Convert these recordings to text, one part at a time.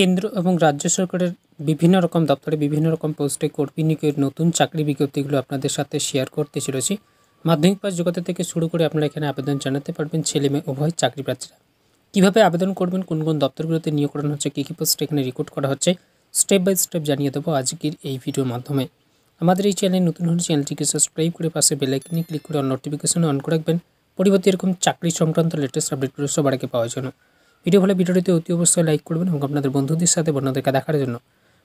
কেন্দ্র এবং রাজ্য সরকারের বিভিন্ন রকম দপ্তরে বিভিন্ন রকম পোস্টে কর্মী নিয়োগের নতুন চাকরি বিজ্ঞপ্তিগুলো আপনাদের সাথে শেয়ার করতে চলেছি মাধ্যমিক পাস যোগাতে থেকে শুরু করে আপনারা এখানে আবেদন জানাতে পারবেন ছেলে মেয়ে উভয় চাকরি প্রার্থীরা কীভাবে আবেদন করবেন কোন কোন দপ্তরগুলোতে নিয়োগ করানো হচ্ছে কী কী পোস্টে এখানে রেকর্ড করা হচ্ছে স্টেপ বাই স্টেপ জানিয়ে দেবো আজকের এই ভিডিওর মাধ্যমে আমাদের এই চ্যানেল নতুন হলে চ্যানেলটিকে সাবস্ক্রাইব করে পাশে বেলাইকনে ক্লিক করে নোটিফিকেশন অন করে রাখবেন পরিবর্তে এরকম চাকরি সংক্রান্ত লেটেস্ট আপডেটগুলো সবার আগে পাওয়ার জন্য ভিডিও ভালো ভিডিওটিতে অতি অবশ্যই লাইক করবেন এবং আপনাদের বন্ধুদের সাথে বন্ধুদেরকে দেখার জন্য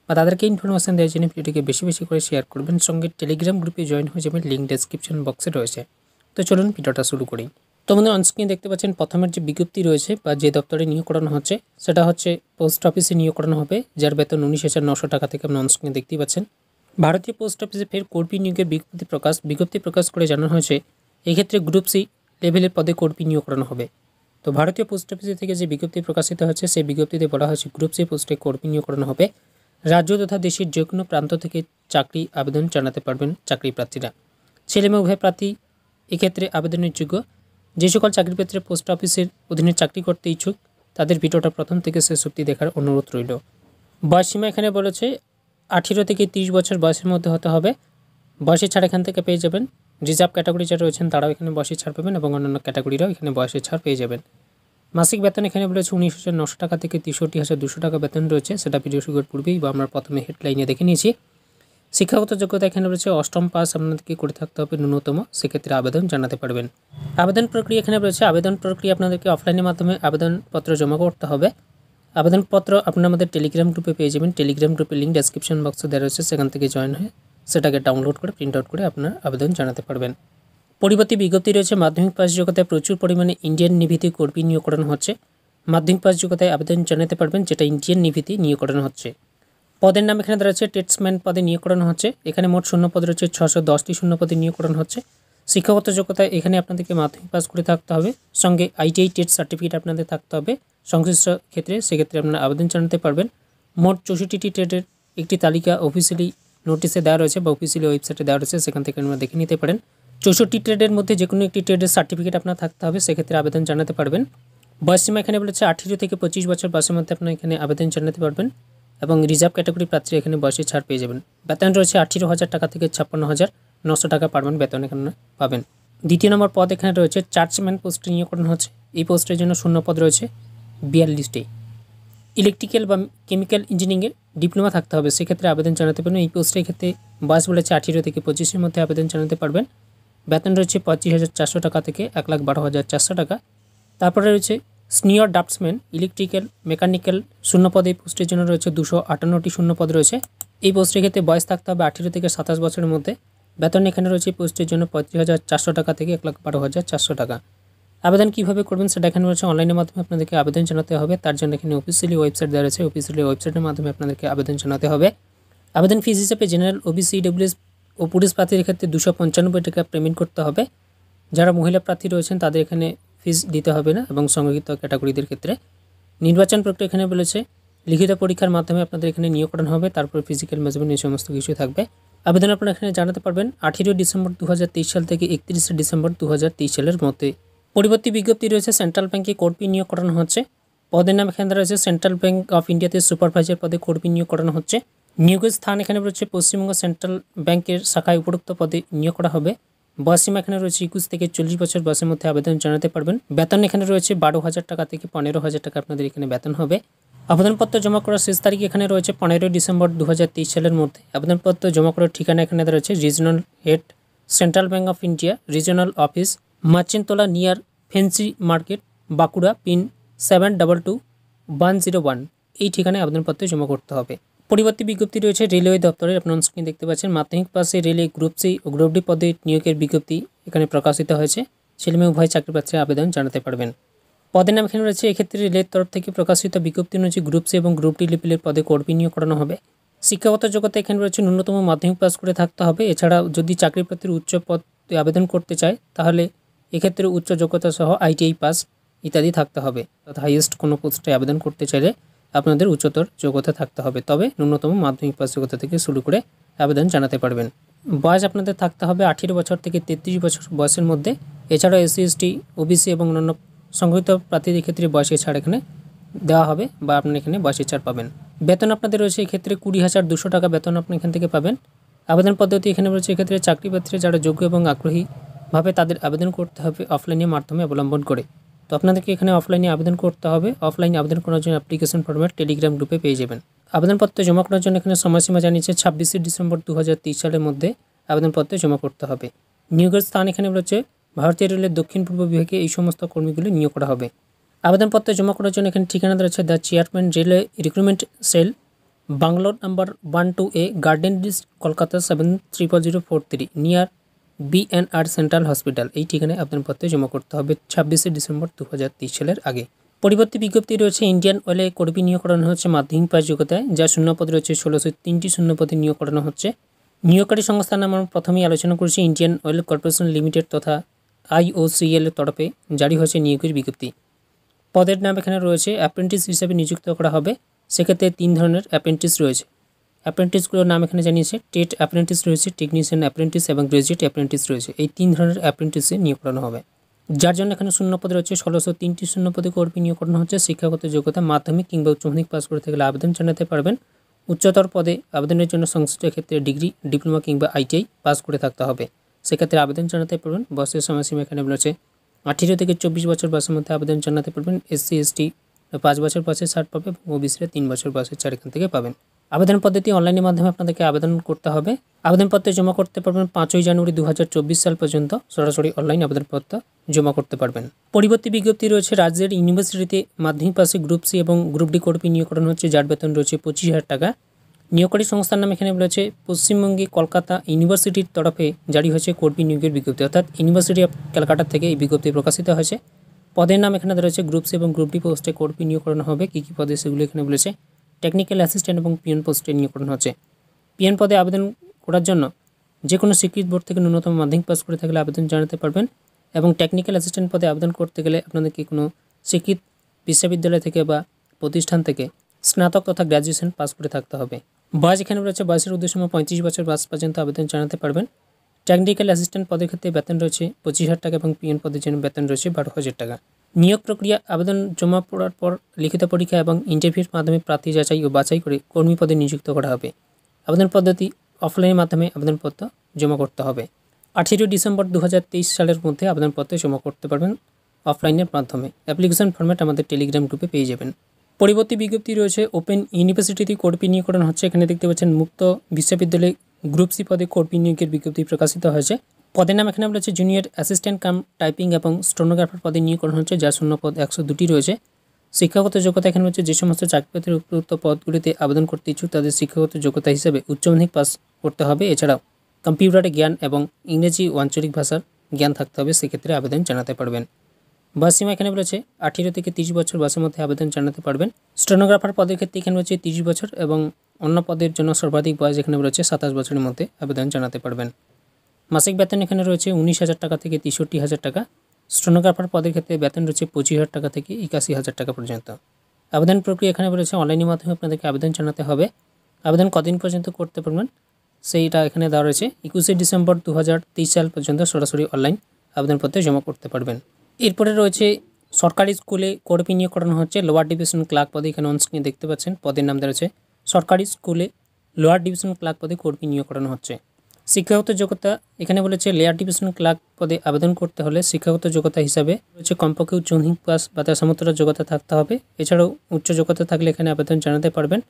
বা তাদেরকে ইনফরমেশান দেওয়ার জন্য ভিডিওটিকে বেশি বেশি করে শেয়ার করবেন সঙ্গে টেলিগ্রাম গ্রুপে জয়েন হয়ে যাবেন লিঙ্ক ডেসক্রিপশন বক্সে রয়েছে তো চলুন ভিডিওটা শুরু করি তো আমাদের অনস্ক্রিনে দেখতে পাচ্ছেন প্রথমের যে বিজ্ঞপ্তি রয়েছে বা যে দপ্তরে নিয়োগ করানো হচ্ছে সেটা হচ্ছে পোস্ট অফিসে নিয়োগ করানো হবে যার বেতন উনিশ হাজার নশো টাকা থেকে আপনি অনস্ক্রিনে দেখতেই পাচ্ছেন ভারতীয় পোস্ট অফিসে ফের কর্মী নিয়োগের বিজ্ঞপ্তি প্রকাশ বিজ্ঞপ্তি প্রকাশ করে জানানো হয়েছে এক্ষেত্রে গ্রুপ সি লেভেলের পদে কর্মী নিয়োগ করানো হবে তো ভারতীয় পোস্ট অফিসে থেকে যে বিজ্ঞপ্তি প্রকাশিত হচ্ছে সেই বিজ্ঞপ্তিতে বলা হয়েছে গ্রুপ সি পোস্টে কর্মী নিয়োগকরণ হবে রাজ্য তথা দেশের যে কোনো প্রান্ত থেকে চাকরি আবেদন জানাতে পারবেন চাকরি প্রার্থীরা ছেলে মেয়ে উভয় প্রার্থী এক্ষেত্রে আবেদনের যোগ্য যে সকল চাকরির ক্ষেত্রে পোস্ট অফিসের অধীনে চাকরি করতে ইচ্ছুক তাদের ভিডিওটা প্রথম থেকে শেষ অব্দি দেখার অনুরোধ রইল সীমা এখানে বলেছে আঠেরো থেকে ৩০ বছর বয়সের মধ্যে হতে হবে বয়সের ছাড় এখান থেকে পেয়ে যাবেন রিজার্ভ ক্যাটাগরি যারা রয়েছেন তারাও এখানে বয়সের ছাড় পাবেন এবং অন্যান্য ক্যাটাগরিরাও এখানে বয়সের ছাড় পেয়ে যাবেন মাসিক বেতন এখানে রয়েছে উনিশ হাজার নশো টাকা থেকে তেষট্টি হাজার দুশো টাকা বেতন রয়েছে সেটা ভিডিও শুরুর পূর্বেই বা আমরা প্রথমে হেডলাইনে দেখে নিয়েছি শিক্ষাগত যোগ্যতা এখানে রয়েছে অষ্টম পাস আপনাদেরকে করে থাকতে হবে ন্যূনতম সেক্ষেত্রে আবেদন জানাতে পারবেন আবেদন প্রক্রিয়া এখানে রয়েছে আবেদন প্রক্রিয়া আপনাদেরকে অফলাইনের মাধ্যমে আবেদনপত্র জমা করতে হবে আবেদনপত্র আপনারা আমাদের টেলিগ্রাম গ্রুপে পেয়ে যাবেন টেলিগ্রাম গ্রুপের লিঙ্ক ডেসক্রিপশন বক্সে দেওয়া রয়েছে সেখান থেকে জয়েন হয়ে সেটাকে ডাউনলোড করে প্রিন্ট আউট করে আপনার আবেদন জানাতে পারবেন পরিবর্তে বিজ্ঞপ্তি রয়েছে মাধ্যমিক পাস যোগ্যতায় প্রচুর পরিমাণে ইন্ডিয়ান নিভিতে কর্মী নিয়োগকরণ হচ্ছে মাধ্যমিক পাস যোগ্যতায় আবেদন জানাতে পারবেন যেটা ইন্ডিয়ান নিভিতে নিয়োগকরণ হচ্ছে পদের নাম এখানে দাঁড়াচ্ছে টেটসম্যান পদে নিয়োগকরণ হচ্ছে এখানে মোট শূন্য পদ রয়েছে ছশো দশটি শূন্য পদে নিয়োগ হচ্ছে শিক্ষাগত যোগ্যতায় এখানে আপনাদেরকে মাধ্যমিক পাস করে থাকতে হবে সঙ্গে আইটিআই টেট সার্টিফিকেট আপনাদের থাকতে হবে সংশ্লিষ্ট ক্ষেত্রে সেক্ষেত্রে আপনারা আবেদন জানাতে পারবেন মোট চৌষট্টিটি টেটের একটি তালিকা অফিসিয়ালি নোটিশে দেওয়া রয়েছে বা অফিসিয়ালি ওয়েবসাইটে দেওয়া রয়েছে সেখান থেকে আপনারা দেখে নিতে পারেন চৌষট্টি ট্রেডের মধ্যে যে কোনো একটি ট্রেডের সার্টিফিকেট আপনার থাকতে হবে সেক্ষেত্রে আবেদন জানাতে পারবেন বয়সীমা এখানে বলেছে আঠেরো থেকে পঁচিশ বছর বয়সের মধ্যে আপনার এখানে আবেদন জানাতে পারবেন এবং রিজার্ভ ক্যাটাগরি প্রার্থীরা এখানে বয়সে ছাড় পেয়ে যাবেন বেতন রয়েছে আঠেরো হাজার টাকা থেকে ছাপ্পান্ন হাজার নশো টাকা পারবেন বেতন এখানে পাবেন দ্বিতীয় নম্বর পদ এখানে রয়েছে চার্চম্যান পোস্টে নিয়োগ করানো হচ্ছে এই পোস্টের জন্য শূন্য পদ রয়েছে বিয়াল্লিশটি ইলেকট্রিক্যাল বা কেমিক্যাল ইঞ্জিনিয়ারিংয়ের ডিপ্লোমা থাকতে হবে সেক্ষেত্রে আবেদন জানাতে পারবেন এই পোস্টের ক্ষেত্রে বাস বলেছে আঠেরো থেকে পঁচিশের মধ্যে আবেদন জানাতে পারবেন বেতন রয়েছে পঁচিশ হাজার চারশো টাকা থেকে এক লাখ বারো হাজার চারশো টাকা তারপরে রয়েছে স্নিয়র ডাফটসম্যান ইলেকট্রিক্যাল মেকানিক্যাল শূন্যপদ এই পোস্টের জন্য রয়েছে দুশো আটান্নটি শূন্যপদ রয়েছে এই পোস্টের ক্ষেত্রে বয়স থাকতে হবে আঠেরো থেকে সাতাশ বছরের মধ্যে বেতন এখানে রয়েছে পোস্টের জন্য পঁয়ত্রিশ হাজার চারশো টাকা থেকে এক লাখ বারো হাজার চারশো টাকা আবেদন কীভাবে করবেন সেটা এখানে রয়েছে অনলাইনের মাধ্যমে আপনাদেরকে আবেদন জানাতে হবে তার জন্য এখানে অফিসিয়ালি ওয়েবসাইট দেওয়া রয়েছে অফিসিয়ালি ওয়েবসাইটের মাধ্যমে আপনাদেরকে আবেদন জানাতে হবে আবেদন ফিজ হিসেবে জেনারেল ওবিসি ডব্লিউএস ও পুরুষ প্রার্থীর ক্ষেত্রে দুশো পঞ্চানব্বই টাকা পেমেন্ট করতে হবে যারা মহিলা প্রার্থী রয়েছেন তাদের এখানে ফিস দিতে হবে না এবং সংরক্ষিত ক্যাটাগরিদের ক্ষেত্রে নির্বাচন প্রক্রিয়া এখানে বলেছে লিখিত পরীক্ষার মাধ্যমে আপনাদের এখানে নিয়োগ করানো হবে তারপর ফিজিক্যাল মেজারমেন্ট এই সমস্ত কিছু থাকবে আবেদন আপনারা এখানে জানাতে পারবেন আঠেরোই ডিসেম্বর দু সাল থেকে একত্রিশে ডিসেম্বর দু সালের মধ্যে পরবর্তী বিজ্ঞপ্তি রয়েছে সেন্ট্রাল ব্যাঙ্কে কর্মী নিয়োগকরণ করানো হচ্ছে পদের নাম এখানে রয়েছে সেন্ট্রাল ব্যাঙ্ক অফ ইন্ডিয়াতে সুপারভাইজার পদে কর্মী নিয়োগকরণ করানো হচ্ছে নিয়োগের স্থান এখানে রয়েছে পশ্চিমবঙ্গ সেন্ট্রাল ব্যাংকের শাখায় উপরোক্ত পদে নিয়োগ করা হবে বয়সীমা এখানে রয়েছে একুশ থেকে চল্লিশ বছর বয়সের মধ্যে আবেদন জানাতে পারবেন বেতন এখানে রয়েছে বারো হাজার টাকা থেকে পনেরো হাজার টাকা আপনাদের এখানে বেতন হবে আবেদনপত্র জমা করার শেষ তারিখ এখানে রয়েছে পনেরোই ডিসেম্বর দু সালের মধ্যে আবেদনপত্র জমা করার ঠিকানা এখানে রয়েছে regional head central bank of India regional office Machantala near fancy market Bankura pin seven double two one zero one এই ঠিকানায় আবেদনপত্র জমা করতে হবে পরিবর্তী বিজ্ঞপ্তি রয়েছে রেলওয়ে দপ্তরের আপনার স্ক্রিন দেখতে পাচ্ছেন মাধ্যমিক পাশে রেলওয়ে গ্রুপ সি ও গ্রুপ ডি পদে নিয়োগের বিজ্ঞপ্তি এখানে প্রকাশিত হয়েছে ছেলেমেয়ে উভয় চাকরি পাচ্ছে আবেদন জানাতে পারবেন পদের নাম এখানে রয়েছে এক্ষেত্রে রেলের তরফ থেকে প্রকাশিত বিজ্ঞপ্তি অনুযায়ী গ্রুপ সি এবং গ্রুপ ডি লিপিলের পদে কর্মী নিয়োগ করানো হবে শিক্ষাগত যোগ্যতা এখানে রয়েছে ন্যূনতম মাধ্যমিক পাস করে থাকতে হবে এছাড়াও যদি চাকরি প্রার্থীর উচ্চ পদ আবেদন করতে চায় তাহলে এক্ষেত্রে উচ্চ যোগ্যতা সহ আইটিআই পাস ইত্যাদি থাকতে হবে অর্থাৎ হাইয়েস্ট কোনো পোস্টে আবেদন করতে চাইলে আপনাদের উচ্চতর যোগ্যতা থাকতে হবে তবে ন্যূনতম মাধ্যমিক পাস যোগ্যতা থেকে শুরু করে আবেদন জানাতে পারবেন বয়স আপনাদের থাকতে হবে আঠেরো বছর থেকে তেত্রিশ বছর বয়সের মধ্যে এছাড়াও এসসি এসটি ওবিসি এবং অন্যান্য সংগঠিত প্রার্থীদের ক্ষেত্রে বয়সের ছাড় এখানে দেওয়া হবে বা আপনি এখানে বয়সের ছাড় পাবেন বেতন আপনাদের রয়েছে এক্ষেত্রে কুড়ি হাজার দুশো টাকা বেতন আপনি এখান থেকে পাবেন আবেদন পদ্ধতি এখানে রয়েছে এক্ষেত্রে চাকরি ক্ষেত্রে যারা যোগ্য এবং আগ্রহীভাবে তাদের আবেদন করতে হবে অফলাইনের মাধ্যমে অবলম্বন করে তো আপনাদেরকে এখানে অফলাইনে আবেদন করতে হবে অফলাইনে আবেদন করার জন্য অ্যাপ্লিকেশন ফর্মেট টেলিগ্রাম গ্রুপে পেয়ে যাবেন আবেদনপত্র জমা করার জন্য এখানে সময়সীমা জানিয়েছে ছাব্বিশে ডিসেম্বর দু সালের মধ্যে আবেদনপত্র জমা করতে হবে নিয়োগের স্থান এখানে রয়েছে ভারতীয় রেলের দক্ষিণ পূর্ব বিভাগে এই সমস্ত কর্মীগুলি নিয়োগ করা হবে আবেদনপত্র জমা করার জন্য এখানে ঠিকানা রয়েছে the chairman railway recruitment cell বাংলোর number one two A garden ডিস্ট Kolkata seven triple zero four three near BNR central hospital এই ঠিকানায় আবেদনপত্র জমা করতে হবে ছাব্বিশে ডিসেম্বর দু সালের আগে পরিবর্তী বিজ্ঞপ্তি রয়েছে ইন্ডিয়ান অয়েলে কর্মী নিয়োগ করানো হচ্ছে মাধ্যমিক পাস যোগ্যতায় যা শূন্যপদ রয়েছে ষোলোশো তিনটি শূন্যপদে নিয়োগ করানো হচ্ছে নিয়োগকারী সংস্থার নাম আমরা প্রথমেই আলোচনা করেছি ইন্ডিয়ান অয়েল কর্পোরেশন লিমিটেড তথা আইওসিএল তরফে জারি হয়েছে নিয়োগের বিজ্ঞপ্তি পদের নাম এখানে রয়েছে অ্যাপ্রেন্টিস হিসেবে নিযুক্ত করা হবে সেক্ষেত্রে তিন ধরনের অ্যাপ্রেন্টিস রয়েছে অ্যাপ্রেন্টিসগুলোর নাম এখানে জানিয়েছে টেট অ্যাপ্রেন্টিস রয়েছে টেকনিশিয়ান অ্যাপ্রেন্টিস এবং গ্রাজুয়েট অ্যাপ্রেন্টিস রয়েছে এই তিন ধরনের অ্যাপ্রেন্টিসে নিয়োগ করানো হবে যার জন্য এখানে শূন্যপদে রয়েছে ষোলোশো তিনটি শূন্যপদে কর্মী নিয়োগ করানো হচ্ছে শিক্ষাগত যোগ্যতা মাধ্যমিক কিংবা উচ্চমাধ্যমিক পাস করে থাকলে আবেদন জানাতে পারবেন উচ্চতর পদে আবেদনের জন্য সংশ্লিষ্ট ক্ষেত্রে ডিগ্রি ডিপ্লোমা কিংবা আইটিআই পাস করে থাকতে হবে সেক্ষেত্রে আবেদন জানাতে পারবেন বয়সের সময়সীমা এখানে রয়েছে আঠেরো থেকে চব্বিশ বছর বয়সের মধ্যে আবেদন জানাতে পারবেন এসসি এসটি পাঁচ বছর বয়সে ষাট পাবে এবং ওবিসিরা তিন বছর বয়সের চার এখান থেকে পাবেন আবেদন পদ্ধতি অনলাইনের মাধ্যমে আপনাদেরকে আবেদন করতে হবে আবেদনপত্র জমা করতে পারবেন পাঁচই জানুয়ারি দু সাল পর্যন্ত সরাসরি অনলাইন আবেদনপত্র জমা করতে পারবেন পরবর্তী বিজ্ঞপ্তি রয়েছে রাজ্যের ইউনিভার্সিটিতে মাধ্যমিক পাশে গ্রুপ সি এবং গ্রুপ ডি কর্মী নিয়োগকরণ হচ্ছে যার বেতন রয়েছে পঁচিশ হাজার টাকা নিয়োগকারী সংস্থার নাম এখানে রয়েছে পশ্চিমবঙ্গে কলকাতা ইউনিভার্সিটির তরফে জারি হয়েছে কর্মী নিয়োগের বিজ্ঞপ্তি অর্থাৎ ইউনিভার্সিটি অফ ক্যালকাটা থেকে এই বিজ্ঞপ্তি প্রকাশিত হয়েছে পদের নাম এখানে রয়েছে গ্রুপ সি এবং গ্রুপ ডি পোস্টে কর্পি নিয়োগকরণ হবে কী কী পদে সেগুলো এখানে বলেছে টেকনিক্যাল অ্যাসিস্ট্যান্ট এবং পিএন পোস্টে নিয়োগ করানো হচ্ছে পিএন পদে আবেদন করার জন্য যে কোনো স্বীকৃত বোর্ড থেকে ন্যূনতম মাধ্যমিক পাস করে থাকলে আবেদন জানাতে পারবেন এবং টেকনিক্যাল অ্যাসিস্ট্যান্ট পদে আবেদন করতে গেলে আপনাদেরকে কোনো স্বীকৃত বিশ্ববিদ্যালয় থেকে বা প্রতিষ্ঠান থেকে স্নাতক তথা গ্র্যাজুয়েশন পাস করে থাকতে হবে বয়স এখানে রয়েছে বয়সের উদ্দেশ্য পঁয়ত্রিশ বছর বয়স পর্যন্ত আবেদন জানাতে পারবেন টেকনিক্যাল অ্যাসিস্ট্যান্ট পদের ক্ষেত্রে বেতন রয়েছে পঁচিশ হাজার টাকা এবং পিএন পদের জন্য বেতন রয়েছে বারো হাজার টাকা নিয়োগ প্রক্রিয়া আবেদন জমা পড়ার পর লিখিত পরীক্ষা এবং ইন্টারভিউর মাধ্যমে প্রার্থী যাচাই ও বাছাই করে কর্মী পদে নিযুক্ত করা হবে আবেদন পদ্ধতি অফলাইনের মাধ্যমে আবেদনপত্র জমা করতে হবে আঠেরোই ডিসেম্বর দু সালের মধ্যে আবেদনপত্র জমা করতে পারবেন অফলাইনের মাধ্যমে অ্যাপ্লিকেশন ফর্ম্যাট আমাদের টেলিগ্রাম গ্রুপে পেয়ে যাবেন পরবর্তী বিজ্ঞপ্তি রয়েছে ওপেন ইউনিভার্সিটিতে কর্মী নিয়োগকরণ হচ্ছে এখানে দেখতে পাচ্ছেন মুক্ত বিশ্ববিদ্যালয়ে গ্রুপ সি পদে কর্মী নিয়োগের বিজ্ঞপ্তি প্রকাশিত হয়েছে পদের নাম এখানে রয়েছে জুনিয়র অ্যাসিস্ট্যান্ট কাম টাইপিং এবং স্টোনোগ্রাফার পদে নিয়োগকরণ হচ্ছে যার শূন্য পদ একশো দুটি রয়েছে শিক্ষাগত যোগ্যতা এখানে হচ্ছে যে সমস্ত চাকরিপ্রার্থীর উপযুক্ত পদগুলিতে আবেদন করতে ইচ্ছুক তাদের শিক্ষাগত যোগ্যতা হিসেবে উচ্চমাধ্যমিক পাস করতে হবে এছাড়াও কম্পিউটারে জ্ঞান এবং ইংরেজি আঞ্চলিক ভাষার জ্ঞান থাকতে হবে সেক্ষেত্রে আবেদন জানাতে পারবেন বাসসীমা এখানে রয়েছে আঠেরো থেকে তিরিশ বছর বাসের মধ্যে আবেদন জানাতে পারবেন স্টোনোগ্রাফার পদের ক্ষেত্রে এখানে রয়েছে তিরিশ বছর এবং অন্য পদের জন্য সর্বাধিক বয়স এখানে রয়েছে সাতাশ বছরের মধ্যে আবেদন জানাতে পারবেন মাসিক বেতন এখানে রয়েছে উনিশ হাজার টাকা থেকে তেষট্টি হাজার টাকা স্টোনোগ্রাফার পদের ক্ষেত্রে বেতন রয়েছে পঁচিশ হাজার টাকা থেকে একাশি হাজার টাকা পর্যন্ত আবেদন প্রক্রিয়া এখানে রয়েছে অনলাইনের মাধ্যমে আপনাদেরকে আবেদন জানাতে হবে আবেদন কদিন পর্যন্ত করতে পারবেন সেইটা এখানে দেওয়া রয়েছে একুশে ডিসেম্বর দু সাল পর্যন্ত সরাসরি অনলাইন আবেদনপত্রে জমা করতে পারবেন এরপরে রয়েছে সরকারি স্কুলে কর্মী নিয়োগ করানো হচ্ছে লোয়ার ডিভিশন ক্লার্ক পদে এখানে অনস্ক্রিনে দেখতে পাচ্ছেন পদের নাম দেওয়া রয়েছে সরকারি স্কুলে লোয়ার ডিভিশন ক্লার্ক পদে কর্মী নিয়োগ করানো হচ্ছে শিক্ষাগত যোগ্যতা এখানে বলেছে লেয়ার ডিভিশন ক্লার্ক পদে আবেদন করতে হলে শিক্ষাগত যোগ্যতা হিসাবে রয়েছে কমপক্ষে উচ্চ পাস বা তার সমতল যোগ্যতা থাকতে হবে এছাড়াও উচ্চ যোগ্যতা থাকলে এখানে আবেদন জানাতে পারবেন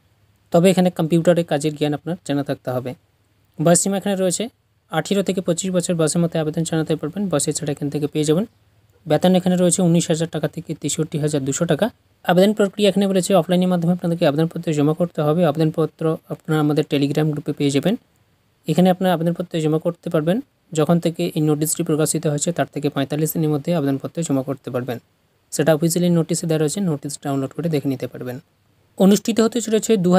তবে এখানে কম্পিউটারে কাজের জ্ঞান আপনার জানা থাকতে হবে বয়স সীমা এখানে রয়েছে আঠেরো থেকে পঁচিশ বছর বয়সের মধ্যে আবেদন জানাতে পারবেন বয়সে ছাড়া এখান থেকে পেয়ে যাবেন বেতন এখানে রয়েছে উনিশ হাজার টাকা থেকে তেষট্টি হাজার দুশো টাকা আবেদন প্রক্রিয়া এখানে বলেছে অফলাইনের মাধ্যমে আপনাদেরকে আবেদনপত্র জমা করতে হবে আবেদনপত্র আপনারা আমাদের টেলিগ্রাম গ্রুপে পেয়ে যাবেন এখানে আপনার আবেদনপত্র জমা করতে পারবেন যখন থেকে এই নোটিশটি প্রকাশিত হয়েছে তার থেকে পঁয়তাল্লিশ দিনের মধ্যে আবেদনপত্র জমা করতে পারবেন সেটা অফিসিয়ালি নোটিশে দেওয়া রয়েছে নোটিশ ডাউনলোড করে দেখে নিতে পারবেন অনুষ্ঠিত হতে চলেছে দু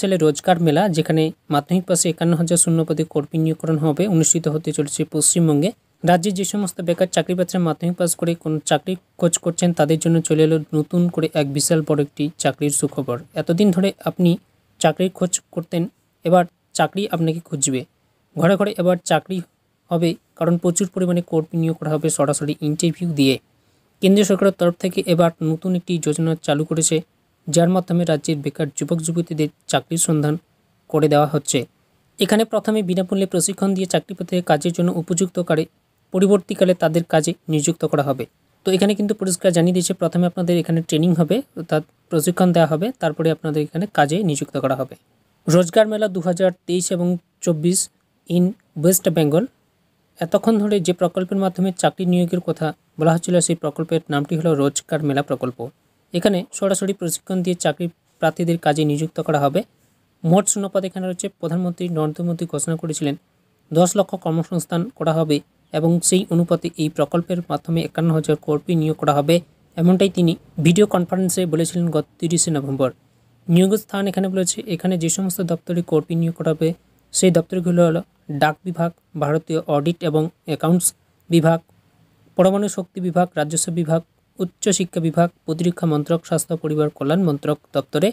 সালে রোজগার মেলা যেখানে মাধ্যমিক পাশে একান্ন হাজার শূন্যপদে কর্মী নিয়োগকরণ হবে অনুষ্ঠিত হতে চলেছে পশ্চিমবঙ্গে রাজ্যে যে সমস্ত বেকার চাকরি পাচ্ছেন মাধ্যমিক পাস করে কোনো চাকরি খোঁজ করছেন তাদের জন্য চলে এলো নতুন করে এক বিশাল বড় একটি চাকরির সুখবর এতদিন ধরে আপনি চাকরির খোঁজ করতেন এবার চাকরি আপনাকে খুঁজবে ঘরে ঘরে এবার চাকরি হবে কারণ প্রচুর পরিমাণে কর্মী নিয়োগ করা হবে সরাসরি ইন্টারভিউ দিয়ে কেন্দ্রীয় সরকারের তরফ থেকে এবার নতুন একটি যোজনা চালু করেছে যার মাধ্যমে রাজ্যের বেকার যুবক যুবতীদের চাকরির সন্ধান করে দেওয়া হচ্ছে এখানে প্রথমে বিনামূল্যে প্রশিক্ষণ দিয়ে চাকরি পেতে কাজের জন্য উপযুক্ত করে পরবর্তীকালে তাদের কাজে নিযুক্ত করা হবে তো এখানে কিন্তু পরিষ্কার জানিয়ে দিয়েছে প্রথমে আপনাদের এখানে ট্রেনিং হবে অর্থাৎ প্রশিক্ষণ দেওয়া হবে তারপরে আপনাদের এখানে কাজে নিযুক্ত করা হবে রোজগার মেলা দু এবং চব্বিশ ইন ওয়েস্ট বেঙ্গল এতক্ষণ ধরে যে প্রকল্পের মাধ্যমে চাকরি নিয়োগের কথা বলা হচ্ছিল সেই প্রকল্পের নামটি হলো রোজগার মেলা প্রকল্প এখানে সরাসরি প্রশিক্ষণ দিয়ে চাকরি প্রার্থীদের কাজে নিযুক্ত করা হবে মোট শূন্যপদ এখানে রয়েছে প্রধানমন্ত্রী নরেন্দ্র মোদী ঘোষণা করেছিলেন দশ লক্ষ কর্মসংস্থান করা হবে এবং সেই অনুপাতে এই প্রকল্পের মাধ্যমে একান্ন হাজার কর্মী নিয়োগ করা হবে এমনটাই তিনি ভিডিও কনফারেন্সে বলেছিলেন গত তিরিশে নভেম্বর নিয়োগ স্থান এখানে বলেছে এখানে যে সমস্ত দপ্তরে কর্মী নিয়োগ করা হবে সেই দপ্তরগুলো হলো ডাক বিভাগ ভারতীয় অডিট এবং অ্যাকাউন্টস বিভাগ পরমাণু শক্তি বিভাগ রাজস্ব বিভাগ উচ্চশিক্ষা বিভাগ প্রতিরক্ষা মন্ত্রক স্বাস্থ্য পরিবার কল্যাণ মন্ত্রক দপ্তরে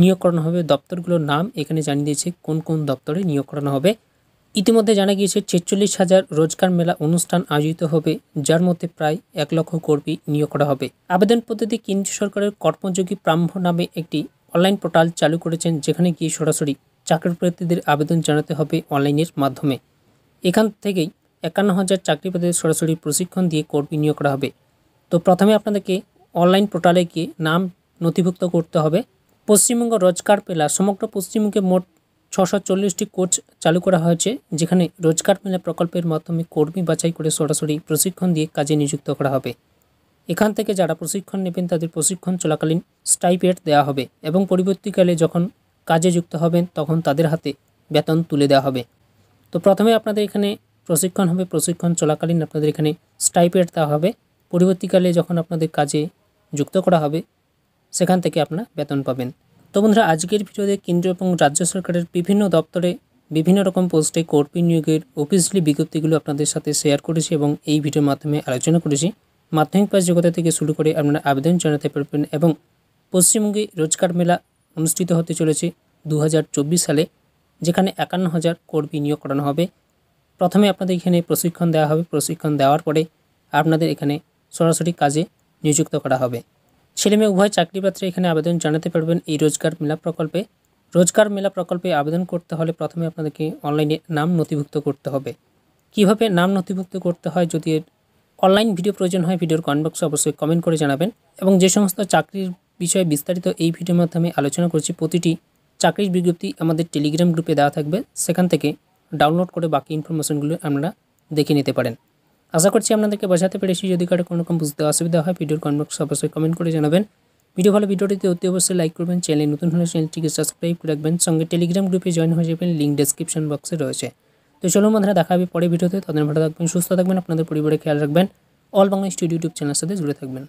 নিয়োগ করানো হবে দপ্তরগুলোর নাম এখানে জানিয়ে দিয়েছে কোন কোন দপ্তরে নিয়োগ করানো হবে ইতিমধ্যে জানা গিয়েছে ছেচল্লিশ হাজার রোজগার মেলা অনুষ্ঠান আয়োজিত হবে যার মধ্যে প্রায় এক লক্ষ কর্মী নিয়োগ করা হবে আবেদন পদ্ধতি কেন্দ্রীয় সরকারের কর্মযোগী প্রাম্ভ নামে একটি অনলাইন পোর্টাল চালু করেছেন যেখানে গিয়ে সরাসরি চাকরি প্রার্থীদের আবেদন জানাতে হবে অনলাইনের মাধ্যমে এখান থেকেই একান্ন হাজার চাকরি প্রার্থীদের সরাসরি প্রশিক্ষণ দিয়ে কর্মী নিয়োগ করা হবে তো প্রথমে আপনাদেরকে অনলাইন পোর্টালে গিয়ে নাম নথিভুক্ত করতে হবে পশ্চিমবঙ্গ রোজগার মেলা সমগ্র পশ্চিমবঙ্গে মোট ছশো চল্লিশটি কোচ চালু করা হয়েছে যেখানে রোজগার মেলা প্রকল্পের মাধ্যমে কর্মী বাছাই করে সরাসরি প্রশিক্ষণ দিয়ে কাজে নিযুক্ত করা হবে এখান থেকে যারা প্রশিক্ষণ নেবেন তাদের প্রশিক্ষণ চলাকালীন স্টাইপেট দেওয়া হবে এবং পরবর্তীকালে যখন কাজে যুক্ত হবেন তখন তাদের হাতে বেতন তুলে দেওয়া হবে তো প্রথমে আপনাদের এখানে প্রশিক্ষণ হবে প্রশিক্ষণ চলাকালীন আপনাদের এখানে স্টাইপেট দেওয়া হবে পরবর্তীকালে যখন আপনাদের কাজে যুক্ত করা হবে সেখান থেকে আপনারা বেতন পাবেন তো বন্ধুরা আজকের ভিডিওতে কেন্দ্র এবং রাজ্য সরকারের বিভিন্ন দপ্তরে বিভিন্ন রকম পোস্টে কর্মী নিয়োগের অফিসলি বিজ্ঞপ্তিগুলো আপনাদের সাথে শেয়ার করেছি এবং এই ভিডিওর মাধ্যমে আলোচনা করেছি মাধ্যমিক পাস যোগ্যতা থেকে শুরু করে আপনারা মানে আবেদন জানাতে পারবেন এবং পশ্চিমবঙ্গে রোজগার মেলা অনুষ্ঠিত হতে চলেছে দু সালে যেখানে একান্ন হাজার কর্মী নিয়োগ করানো হবে প্রথমে আপনাদের এখানে প্রশিক্ষণ দেওয়া হবে প্রশিক্ষণ দেওয়ার পরে আপনাদের এখানে সরাসরি কাজে নিযুক্ত করা হবে ছেলেমেয়ে উভয় চাকরি এখানে আবেদন জানাতে পারবেন এই রোজগার মেলা প্রকল্পে রোজগার মেলা প্রকল্পে আবেদন করতে হলে প্রথমে আপনাদেরকে অনলাইনে নাম নথিভুক্ত করতে হবে কিভাবে নাম নথিভুক্ত করতে হয় যদি অনলাইন ভিডিও প্রয়োজন হয় ভিডিওর কমেন্ট বক্সে অবশ্যই কমেন্ট করে জানাবেন এবং যে সমস্ত চাকরির বিষয়ে বিস্তারিত এই ভিডিওর মাধ্যমে আলোচনা করছি প্রতিটি চাকরির বিজ্ঞপ্তি আমাদের টেলিগ্রাম গ্রুপে দেওয়া থাকবে সেখান থেকে ডাউনলোড করে বাকি ইনফরমেশনগুলো আপনারা দেখে নিতে পারেন আশা করছি আপনাদেরকে বোঝাতে পেরেছি যদি কারো কোনো রকম বুঝতে অসুবিধা হয় ভিডিওর কমেন্ট বক্সে অবশ্যই কমেন্ট করে জানাবেন ভিডিও ভালো ভিডিওটিতে অতি অবশ্যই লাইক করবেন চ্যানেল নতুন হলে চ্যানেলটিকে সাবস্ক্রাইব রাখবেন সঙ্গে টেলিগ্রাম গ্রুপে জয়েন হয়ে যাবেন লিঙ্ক ডেসক্রিপশন বক্সে রয়েছে তো চলুন বন্ধুরা দেখা হবে পরে ভিডিওতে তাদের ভালো থাকবেন সুস্থ থাকবেন আপনাদের পরিবারে খেয়াল রাখবেন অল বাংলা স্টুডিও ইউটিউব চ্যানেলের সাথে জুড়ে থাকবেন